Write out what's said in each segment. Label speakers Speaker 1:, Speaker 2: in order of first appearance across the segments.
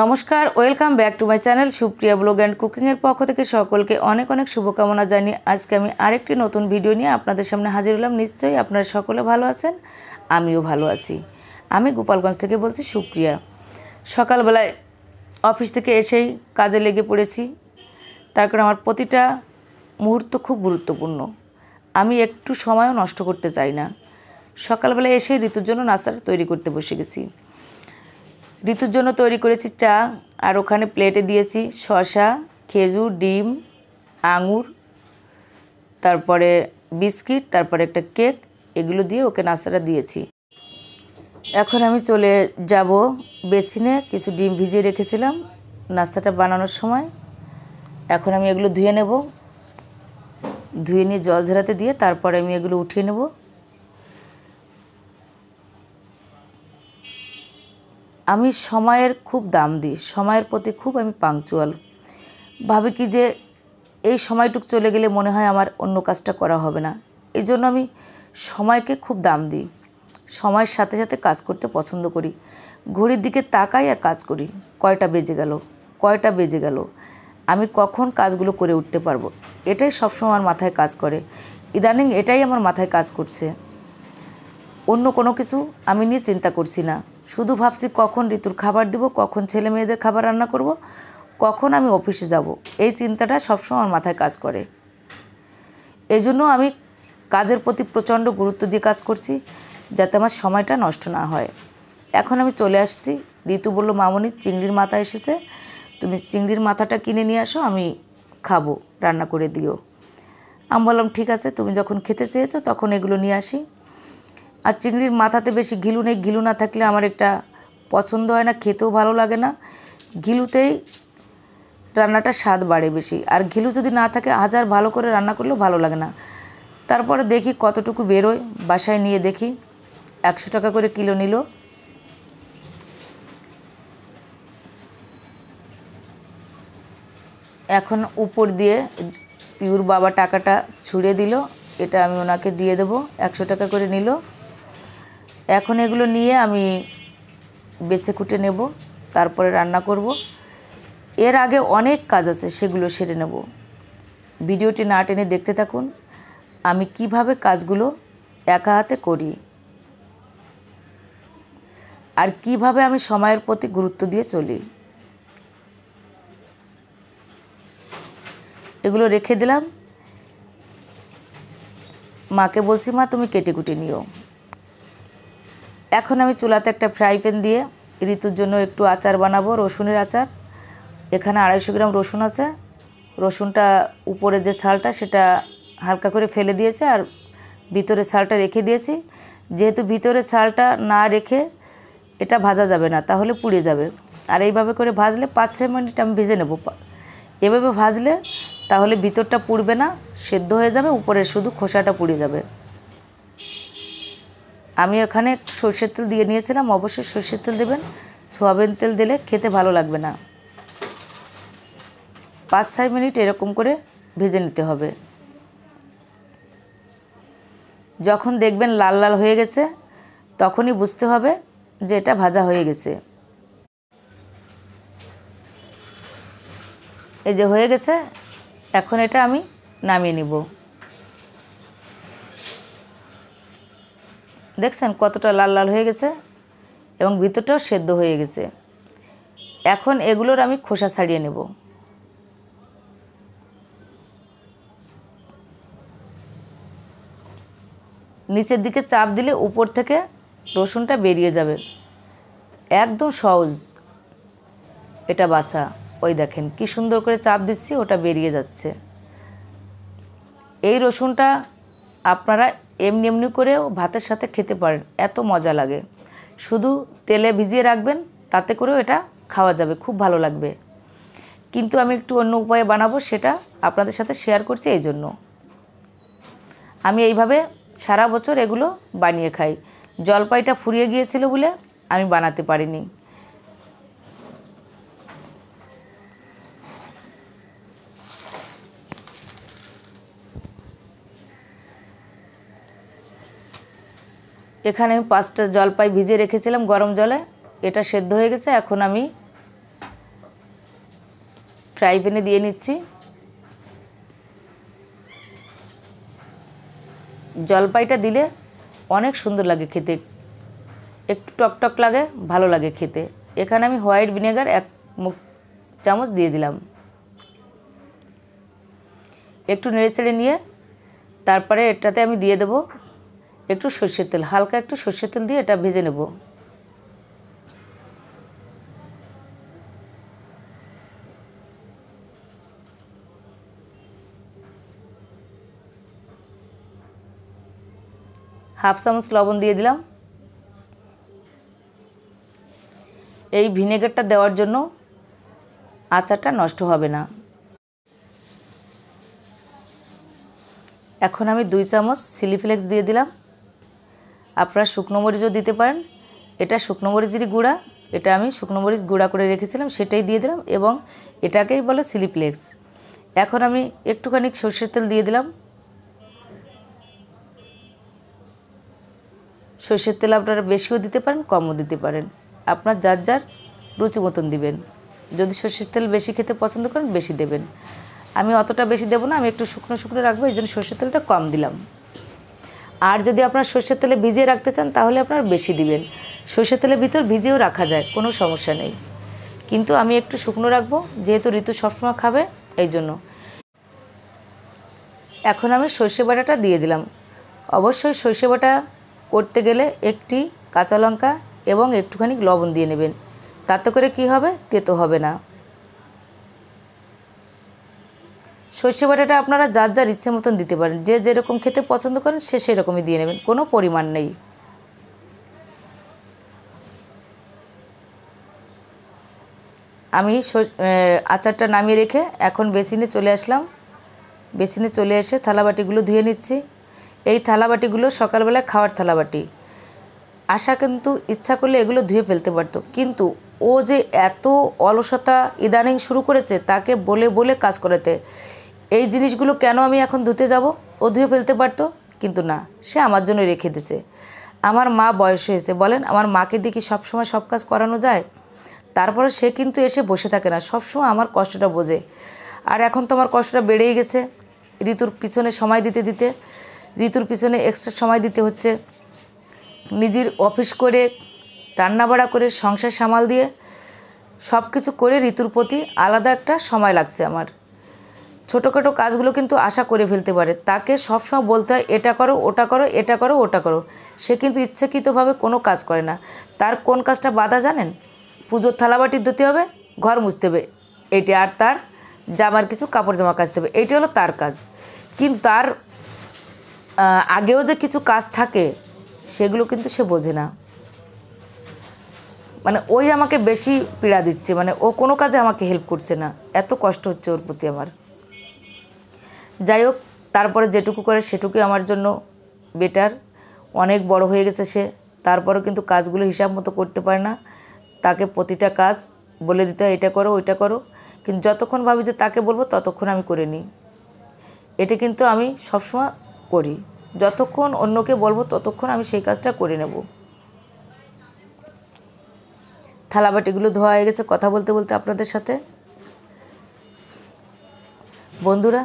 Speaker 1: নমস্কার welcome back to my channel Supriya blog and কুকিংয়ের পক্ষ থেকে সকলকে অনেক অনেক শুভকামনা জানিয়ে আজকে আমি আরেকটি নতুন ভিডিও নিয়ে আপনাদের সামনে হাজির হলাম নিশ্চয়ই আপনারা সকলে ভালো আছেন আমিও ভালো আছি আমি গোপালগঞ্জ থেকে বলছি সুপ্রিয়া সকালবেলায় অফিস থেকে এসেই কাজে লেগে পড়েছি তার আমার প্রতিটা মুহূর্ত খুব গুরুত্বপূর্ণ আমি একটু সময়ও নষ্ট করতে চাই না সকালবেলায় এসেই ঋতুর জন্য নাস্তাটা তৈরি করতে বসে গেছি ঋতুর জন্য তৈরি করেছি চা আর ওখানে প্লেটে দিয়েছি শশা খেজুর ডিম আঙুর তারপরে বিস্কিট তারপরে একটা কেক এগুলো দিয়ে ওকে নাস্তাটা দিয়েছি এখন আমি চলে যাব বেসিনে কিছু ডিম ভিজিয়ে রেখেছিলাম নাস্তাটা বানানোর সময় এখন আমি এগুলো ধুয়ে নেব ধুয়ে নিয়ে জল ঝেড়াতে দিয়ে তারপরে আমি এগুলো উঠিয়ে নেবো আমি সময়ের খুব দাম দিই সময়ের প্রতি খুব আমি পাংচুয়াল ভাবি কি যে এই সময়টুক চলে গেলে মনে হয় আমার অন্য কাজটা করা হবে না এই জন্য আমি সময়কে খুব দাম দিই সময়ের সাথে সাথে কাজ করতে পছন্দ করি ঘড়ির দিকে তাকাই আর কাজ করি কয়টা বেজে গেল কয়টা বেজে গেল আমি কখন কাজগুলো করে উঠতে পারবো এটাই সবসময় আমার মাথায় কাজ করে ইদানিং এটাই আমার মাথায় কাজ করছে অন্য কোনো কিছু আমি নিয়ে চিন্তা করছি না শুধু ভাবছি কখন ঋতুর খাবার দিব কখন ছেলে মেয়েদের খাবার রান্না করব। কখন আমি অফিসে যাব। এই চিন্তাটা সবসময় আমার মাথায় কাজ করে এজন্য আমি কাজের প্রতি প্রচণ্ড গুরুত্ব দিয়ে কাজ করছি যাতে আমার সময়টা নষ্ট না হয় এখন আমি চলে আসছি ঋতু বলল মামনি চিংড়ির মাথা এসেছে তুমি চিংড়ির মাথাটা কিনে নিয়ে আসো আমি খাবো রান্না করে দিও আমি বললাম ঠিক আছে তুমি যখন খেতে চেয়েছো তখন এগুলো নিয়ে আসি আর চিংড়ির মাথাতে বেশি ঘিলু নেই ঘিলু না থাকলে আমার একটা পছন্দ হয় না খেতেও ভালো লাগে না ঘিলুতেই রান্নাটা স্বাদ বাড়ে বেশি আর ঘিলু যদি না থাকে হাজার ভালো করে রান্না করলেও ভালো লাগে না তারপরে দেখি কতটুকু বেরোয় বাসায় নিয়ে দেখি একশো টাকা করে কিলো নিল এখন উপর দিয়ে পিউর বাবা টাকাটা ছুঁড়ে দিল এটা আমি ওনাকে দিয়ে দেবো একশো টাকা করে নিল এখন এগুলো নিয়ে আমি বেছে কুটে নেব তারপরে রান্না করব এর আগে অনেক কাজ আছে সেগুলো সেরে নেব ভিডিওটি না টেনে দেখতে থাকুন আমি কিভাবে কাজগুলো একা হাতে করি আর কিভাবে আমি সময়ের প্রতি গুরুত্ব দিয়ে চলি এগুলো রেখে দিলাম মাকে বলছি মা তুমি কেটে কুটে নিও এখন আমি চুলাতে একটা ফ্রাই প্যান দিয়ে ঋতুর জন্য একটু আচার বানাবো রসুনের আচার এখানে আড়াইশো গ্রাম রসুন আছে রসুনটা উপরে যে ছালটা সেটা হালকা করে ফেলে দিয়েছে আর ভিতরে ছালটা রেখে দিয়েছি যেহেতু ভিতরে ছালটা না রেখে এটা ভাজা যাবে না তাহলে পুড়ে যাবে আর এইভাবে করে ভাজলে পাঁচ ছয় মিনিট আমি ভেজে নেব এভাবে ভাজলে তাহলে ভিতরটা পুড়বে না সেদ্ধ হয়ে যাবে উপরে শুধু খোসাটা পুড়ে যাবে আমি ওখানে সর্ষের তেল দিয়ে নিয়েছিলাম অবশ্যই সর্ষের তেল দেবেন সোয়াবিন তেল দিলে খেতে ভালো লাগবে না পাঁচ ছয় মিনিট এরকম করে ভেজে নিতে হবে যখন দেখবেন লাল লাল হয়ে গেছে তখনই বুঝতে হবে যে এটা ভাজা হয়ে গেছে এই যে হয়ে গেছে এখন এটা আমি নামিয়ে নিব দেখছেন কতটা লাল লাল হয়ে গেছে এবং ভিতরটাও সেদ্ধ হয়ে গেছে এখন এগুলোর আমি খোসা ছাড়িয়ে নেব নিচের দিকে চাপ দিলে উপর থেকে রসুনটা বেরিয়ে যাবে একদম সহজ এটা বাছা ওই দেখেন কি সুন্দর করে চাপ দিচ্ছি ওটা বেরিয়ে যাচ্ছে এই রসুনটা আপনারা এমনি এমনি করেও ভাতের সাথে খেতে পারেন এত মজা লাগে শুধু তেলে ভিজিয়ে রাখবেন তাতে করেও এটা খাওয়া যাবে খুব ভালো লাগবে কিন্তু আমি একটু অন্য উপায়ে বানাবো সেটা আপনাদের সাথে শেয়ার করছি এই জন্য আমি এইভাবে সারা বছর এগুলো বানিয়ে খাই জলপাইটা ফুরিয়ে গিয়েছিল বলে আমি বানাতে পারিনি এখানে আমি পাঁচটা জলপাই ভিজে রেখেছিলাম গরম জলে এটা সেদ্ধ হয়ে গেছে এখন আমি ফ্রাই প্যানে দিয়ে নিচ্ছি জলপাইটা দিলে অনেক সুন্দর লাগে খেতে একটু টকটক লাগে ভালো লাগে খেতে এখানে আমি হোয়াইট ভিনেগার এক চামচ দিয়ে দিলাম একটু নেড়ে ছেড়ে নিয়ে তারপরে এটাতে আমি দিয়ে দেবো একটু সর্ষের তেল হালকা একটু সর্ষের তেল দিয়ে এটা ভেজে নেব হাফ চামচ লবণ দিয়ে দিলাম এই ভিনেগারটা দেওয়ার জন্য আচারটা নষ্ট হবে না এখন আমি দুই চামচ সিলি ফ্লেক্স দিয়ে দিলাম আপনারা শুকনো মরিচও দিতে পারেন এটা শুকনো মরিচেরই গুঁড়া এটা আমি শুকনো মরিচ গুঁড়া করে রেখেছিলাম সেটাই দিয়ে দিলাম এবং এটাকেই বলে সিলিপ্লেক্স এখন আমি একটুখানি সর্ষের তেল দিয়ে দিলাম সর্ষের তেল আপনারা বেশিও দিতে পারেন কমও দিতে পারেন আপনার যার যার রুচি মতন দিবেন যদি সর্ষের তেল বেশি খেতে পছন্দ করেন বেশি দেবেন আমি অতটা বেশি দেবো না আমি একটু শুকনো শুকনো রাখবো এই জন্য সর্ষের তেলটা কম দিলাম আর যদি আপনার সর্ষের তেলে ভিজিয়ে রাখতে চান তাহলে আপনার বেশি দিবেন সর্ষের তেলের ভিতর ভিজিয়েও রাখা যায় কোনো সমস্যা নেই কিন্তু আমি একটু শুকনো রাখবো যেহেতু ঋতু সবসময় খাবে এই জন্য এখন আমি সর্ষে বাটাটা দিয়ে দিলাম অবশ্যই সর্ষে বাটা করতে গেলে একটি কাঁচা লঙ্কা এবং একটুখানি লবণ দিয়ে নেবেন তাতে করে কি হবে তেতো হবে না সর্ষে বাটাটা আপনারা যার যার ইচ্ছে মতন দিতে পারেন যে যেরকম খেতে পছন্দ করেন সে সেরকমই দিয়ে নেবেন কোনো পরিমাণ নেই আমি আচারটা নামিয়ে রেখে এখন বেসিনে চলে আসলাম বেসিনে চলে এসে থালাবাটিগুলো ধুয়ে নিচ্ছি এই থালাবাটিগুলো সকালবেলায় খাওয়ার থালাবাটি আশা কিন্তু ইচ্ছা করলে এগুলো ধুয়ে ফেলতে পারতো কিন্তু ও যে এত অলসতা ইদানিং শুরু করেছে তাকে বলে বলে কাজ করাতে এই জিনিসগুলো কেন আমি এখন ধুতে যাব ও ধুয়ে ফেলতে পারতো কিন্তু না সে আমার জন্য রেখে দিছে আমার মা বয়স হয়েছে বলেন আমার মাকে দিয়ে কি সবসময় সব কাজ করানো যায় তারপরে সে কিন্তু এসে বসে থাকে না সবসময় আমার কষ্টটা বোঝে আর এখন তো আমার কষ্টটা বেড়েই গেছে ঋতুর পিছনে সময় দিতে দিতে ঋতুর পিছনে এক্সট্রা সময় দিতে হচ্ছে নিজের অফিস করে রান্নাবাড়া করে সংসার সামাল দিয়ে সব কিছু করে ঋতুর প্রতি আলাদা একটা সময় লাগছে আমার ছোটোখাটো কাজগুলো কিন্তু আশা করে ফেলতে পারে তাকে সবসময় বলতে হয় এটা করো ওটা করো এটা করো ওটা করো সে কিন্তু ইচ্ছাকৃতভাবে কোনো কাজ করে না তার কোন কাজটা বাধা জানেন পুজোর থালাবাটি ধুতে হবে ঘর মুছতে হবে এটি আর তার জামার কিছু কাপড় জামা কাজ হবে এটি হলো তার কাজ কিন্তু তার আগেও যে কিছু কাজ থাকে সেগুলো কিন্তু সে বোঝে না মানে ওই আমাকে বেশি পীড়া দিচ্ছে মানে ও কোনো কাজে আমাকে হেল্প করছে না এত কষ্ট হচ্ছে ওর প্রতি আমার যাই হোক তারপরে যেটুকু করে সেটুকুই আমার জন্য বেটার অনেক বড় হয়ে গেছে সে তারপরেও কিন্তু কাজগুলো হিসাব মতো করতে পারে না তাকে প্রতিটা কাজ বলে দিতে হয় এটা করো ওইটা করো কিন্তু যতক্ষণ ভাবি যে তাকে বলবো ততক্ষণ আমি করে নিই এটা কিন্তু আমি সবসময় করি যতক্ষণ অন্যকে বলবো ততক্ষণ আমি সেই কাজটা করে নেব থালাবাটিগুলো ধোয়া হয়ে গেছে কথা বলতে বলতে আপনাদের সাথে বন্ধুরা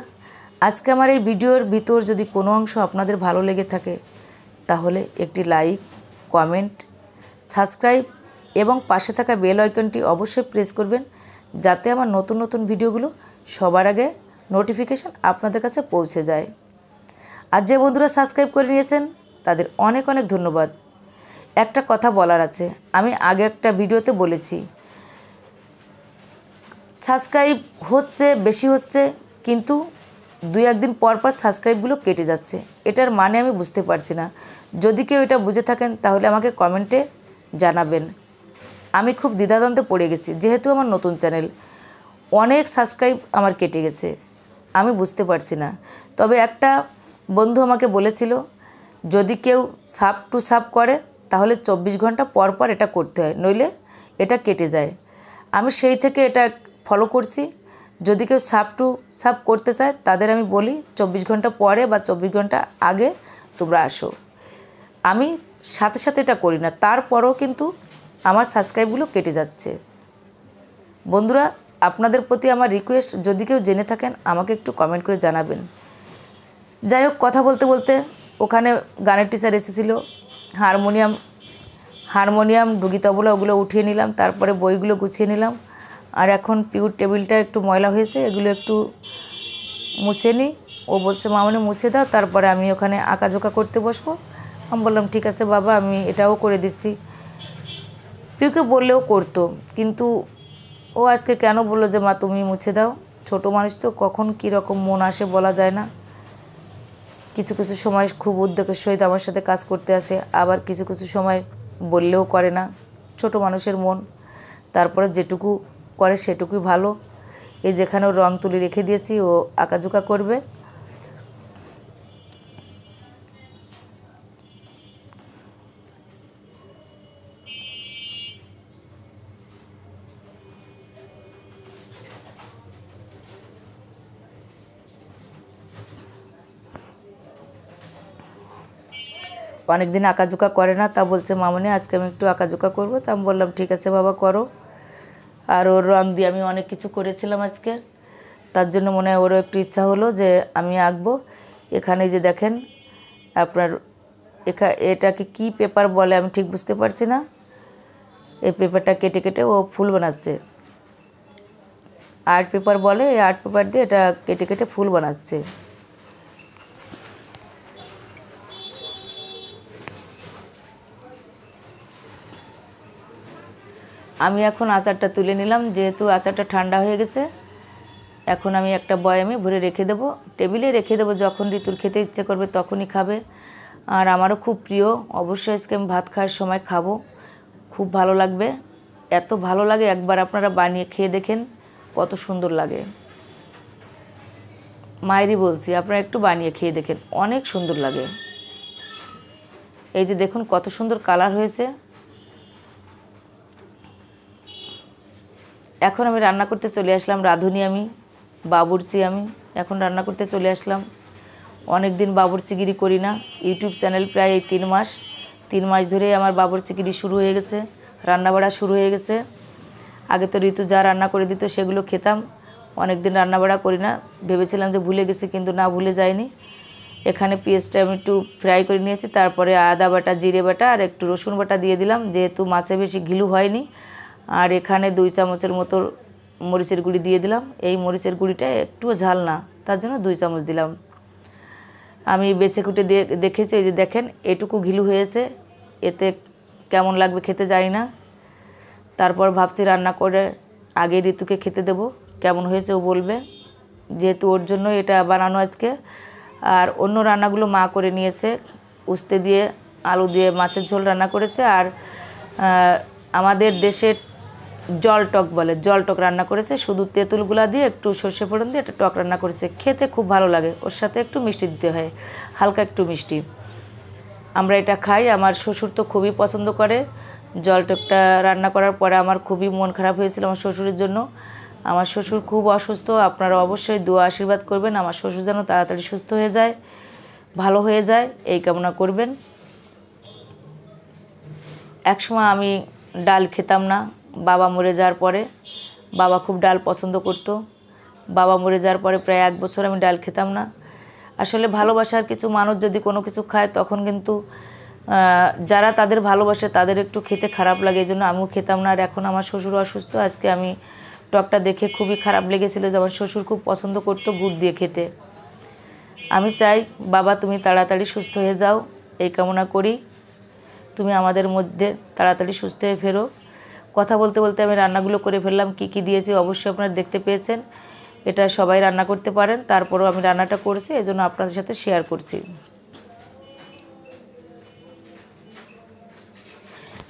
Speaker 1: আজকে আমার এই ভিডিওর ভিতর যদি কোনো অংশ আপনাদের ভালো লেগে থাকে তাহলে একটি লাইক কমেন্ট সাবস্ক্রাইব এবং পাশে থাকা বেল আইকনটি অবশ্যই প্রেস করবেন যাতে আমার নতুন নতুন ভিডিওগুলো সবার আগে নোটিফিকেশান আপনাদের কাছে পৌঁছে যায় আর যে বন্ধুরা সাবস্ক্রাইব করে নিয়েছেন তাদের অনেক অনেক ধন্যবাদ একটা কথা বলার আছে আমি আগে একটা ভিডিওতে বলেছি সাবস্ক্রাইব হচ্ছে বেশি হচ্ছে কিন্তু দুই একদিন পরপর সাবস্ক্রাইবগুলো কেটে যাচ্ছে এটার মানে আমি বুঝতে পারছি না যদি কেউ এটা বুঝে থাকেন তাহলে আমাকে কমেন্টে জানাবেন আমি খুব দ্বিধাদ্বন্দ্বে পড়ে গেছি যেহেতু আমার নতুন চ্যানেল অনেক সাবস্ক্রাইব আমার কেটে গেছে আমি বুঝতে পারছি না তবে একটা বন্ধু আমাকে বলেছিল যদি কেউ সাপ টু সাপ করে তাহলে চব্বিশ ঘন্টা পর পর এটা করতে হয় নইলে এটা কেটে যায় আমি সেই থেকে এটা ফলো করছি যদি কেউ সাপ টু সাপ করতে চায় তাদের আমি বলি চব্বিশ ঘন্টা পরে বা চব্বিশ ঘন্টা আগে তোমরা আসো আমি সাথে সাথে এটা করি না তারপরও কিন্তু আমার সাবস্ক্রাইবগুলো কেটে যাচ্ছে বন্ধুরা আপনাদের প্রতি আমার রিকোয়েস্ট যদি কেউ জেনে থাকেন আমাকে একটু কমেন্ট করে জানাবেন যাই হোক কথা বলতে বলতে ওখানে গানের টিচার এসেছিলো হারমোনিয়াম হারমোনিয়াম ডুগি তবলা ওগুলো উঠিয়ে নিলাম তারপরে বইগুলো গুছিয়ে নিলাম আর এখন পিউর টেবিলটা একটু ময়লা হয়েছে এগুলো একটু মুছে নিই ও বলছে মানে মুছে দাও তারপরে আমি ওখানে আঁকাঝোঁকা করতে বসবো আমি বললাম ঠিক আছে বাবা আমি এটাও করে দিচ্ছি পিউকে বললেও করতো কিন্তু ও আজকে কেন বললো যে মা তুমি মুছে দাও ছোট মানুষ তো কখন কীরকম মন আসে বলা যায় না কিছু কিছু সময় খুব উদ্যোগের সহিত আমার সাথে কাজ করতে আসে আবার কিছু কিছু সময় বললেও করে না ছোট মানুষের মন তারপরে যেটুকু করে সেটুকুই ভালো এই যেখানে ও রং তুলি রেখে দিয়েছি ও আঁকাঝোঁকা করবে অনেকদিন আঁকাঝোঁকা করে না তা বলছে মামনি আজকে আমি একটু আঁকাঝোঁকা করবো তা আমি বললাম ঠিক আছে বাবা করো আর ওর রং দিয়ে আমি অনেক কিছু করেছিলাম আজকে তার জন্য মনে হয় ওরও একটু ইচ্ছা হলো যে আমি আঁকবো এখানে যে দেখেন আপনার এখা এটাকে কি পেপার বলে আমি ঠিক বুঝতে পারছি না এই পেপারটা কেটে কেটে ও ফুল বানাচ্ছে আর্ট পেপার বলে এই আর্ট পেপার দিয়ে এটা কেটে কেটে ফুল বানাচ্ছে আমি এখন আচারটা তুলে নিলাম যেহেতু আচারটা ঠান্ডা হয়ে গেছে এখন আমি একটা বয়ামে ভরে রেখে দেবো টেবিলে রেখে দেবো যখন ঋতুর খেতে ইচ্ছে করবে তখনই খাবে আর আমারও খুব প্রিয় অবশ্যই আজকে আমি ভাত খাওয়ার সময় খাবো খুব ভালো লাগবে এত ভালো লাগে একবার আপনারা বানিয়ে খেয়ে দেখেন কত সুন্দর লাগে মায়েরই বলছি আপনারা একটু বানিয়ে খেয়ে দেখেন অনেক সুন্দর লাগে এই যে দেখুন কত সুন্দর কালার হয়েছে এখন আমি রান্না করতে চলে আসলাম রাঁধুনি আমি বাবুরচি আমি এখন রান্না করতে চলে আসলাম অনেক দিন বাবুরচিগিরি করি না ইউটিউব চ্যানেল প্রায় এই তিন মাস তিন মাস ধরে আমার বাবুরচিগিরি শুরু হয়ে গেছে রান্নাবাড়া শুরু হয়ে গেছে আগে তো ঋতু যা রান্না করে দিত সেগুলো খেতাম অনেক দিন রান্নাবাড়া করি না ভেবেছিলাম যে ভুলে গেছি কিন্তু না ভুলে যায়নি এখানে পেঁয়াজটা আমি একটু ফ্রাই করে নিয়েছি তারপরে আদা বাটা জিরে বাটা আর একটু রসুন বাটা দিয়ে দিলাম যেহেতু মাছে বেশি ঘিলু হয়নি আর এখানে দুই চামচের মতো মরিচের গুঁড়ি দিয়ে দিলাম এই মরিচের গুঁড়িটা একটুও ঝাল না তার জন্য দুই চামচ দিলাম আমি বেছে কুটে দিয়ে দেখেছি যে দেখেন এটুকু ঘিলু হয়েছে এতে কেমন লাগবে খেতে জানি না তারপর ভাবছি রান্না করে আগে ঋতুকে খেতে দেব কেমন হয়েছে ও বলবে যেহেতু ওর জন্য এটা বানানো আজকে আর অন্য রান্নাগুলো মা করে নিয়েছে উস্তে দিয়ে আলু দিয়ে মাছের ঝোল রান্না করেছে আর আমাদের দেশের জলটক বলে জলটক রান্না করেছে শুধু তেঁতুলগুলা দিয়ে একটু সর্ষে ফোড়ন দিয়ে একটা টক রান্না করেছে খেতে খুব ভালো লাগে ওর সাথে একটু মিষ্টি দিতে হয় হালকা একটু মিষ্টি আমরা এটা খাই আমার শ্বশুর তো খুবই পছন্দ করে জলটকটা রান্না করার পরে আমার খুবই মন খারাপ হয়েছিল আমার শ্বশুরের জন্য আমার শ্বশুর খুব অসুস্থ আপনারা অবশ্যই দোয়া আশীর্বাদ করবেন আমার শ্বশুর যেন তাড়াতাড়ি সুস্থ হয়ে যায় ভালো হয়ে যায় এই কামনা করবেন একসময় আমি ডাল খেতাম না বাবা মরে যাওয়ার পরে বাবা খুব ডাল পছন্দ করত বাবা মরে যাওয়ার পরে প্রায় এক বছর আমি ডাল খেতাম না আসলে ভালোবাসার কিছু মানুষ যদি কোনো কিছু খায় তখন কিন্তু যারা তাদের ভালোবাসে তাদের একটু খেতে খারাপ লাগে এই জন্য আমিও খেতাম না আর এখন আমার শ্বশুর অসুস্থ আজকে আমি টকটা দেখে খুবই খারাপ লেগেছিলো যে আমার শ্বশুর খুব পছন্দ করতো গুড় দিয়ে খেতে আমি চাই বাবা তুমি তাড়াতাড়ি সুস্থ হয়ে যাও এই কামনা করি তুমি আমাদের মধ্যে তাড়াতাড়ি সুস্থ হয়ে ফেরো কথা বলতে বলতে আমি রান্নাগুলো করে ফেললাম কি কি দিয়েছি অবশ্যই আপনারা দেখতে পেয়েছেন এটা সবাই রান্না করতে পারেন তারপরও আমি রান্নাটা করছি এজন্য আপনাদের সাথে শেয়ার করছি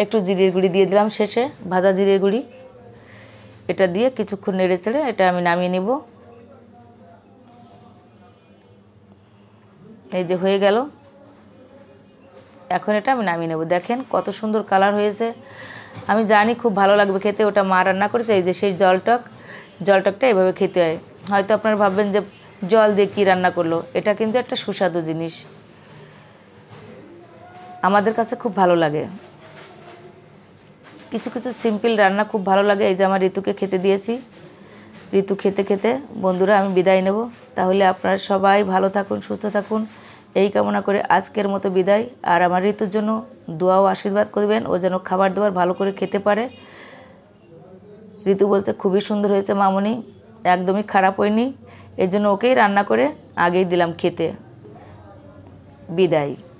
Speaker 1: একটু জিরের গুঁড়ি দিয়ে দিলাম শেষে ভাজা জিরের গুঁড়ি এটা দিয়ে কিছুক্ষণ নেড়ে চেড়ে এটা আমি নামিয়ে নেব এই যে হয়ে গেল এখন এটা আমি নামিয়ে নেব দেখেন কত সুন্দর কালার হয়েছে আমি জানি খুব ভালো লাগবে খেতে ওটা মা রান্না করেছে এই যে সেই জলটক জলটকটা এভাবে খেতে হয় হয়তো আপনারা ভাববেন যে জল দিয়ে কী রান্না করলো এটা কিন্তু একটা সুস্বাদু জিনিস আমাদের কাছে খুব ভালো লাগে কিছু কিছু সিম্পল রান্না খুব ভালো লাগে এই যে আমার ঋতুকে খেতে দিয়েছি ঋতু খেতে খেতে বন্ধুরা আমি বিদায় নেব তাহলে আপনারা সবাই ভালো থাকুন সুস্থ থাকুন এই কামনা করে আজকের মতো বিদায় আর আমার ঋতুর জন্য দোয়া ও আশীর্বাদ করবেন ও যেন খাবার দাবার ভালো করে খেতে পারে ঋতু বলছে খুবই সুন্দর হয়েছে মামনি একদমই খারাপ হয়নি এর জন্য ওকেই রান্না করে আগেই দিলাম খেতে বিদায়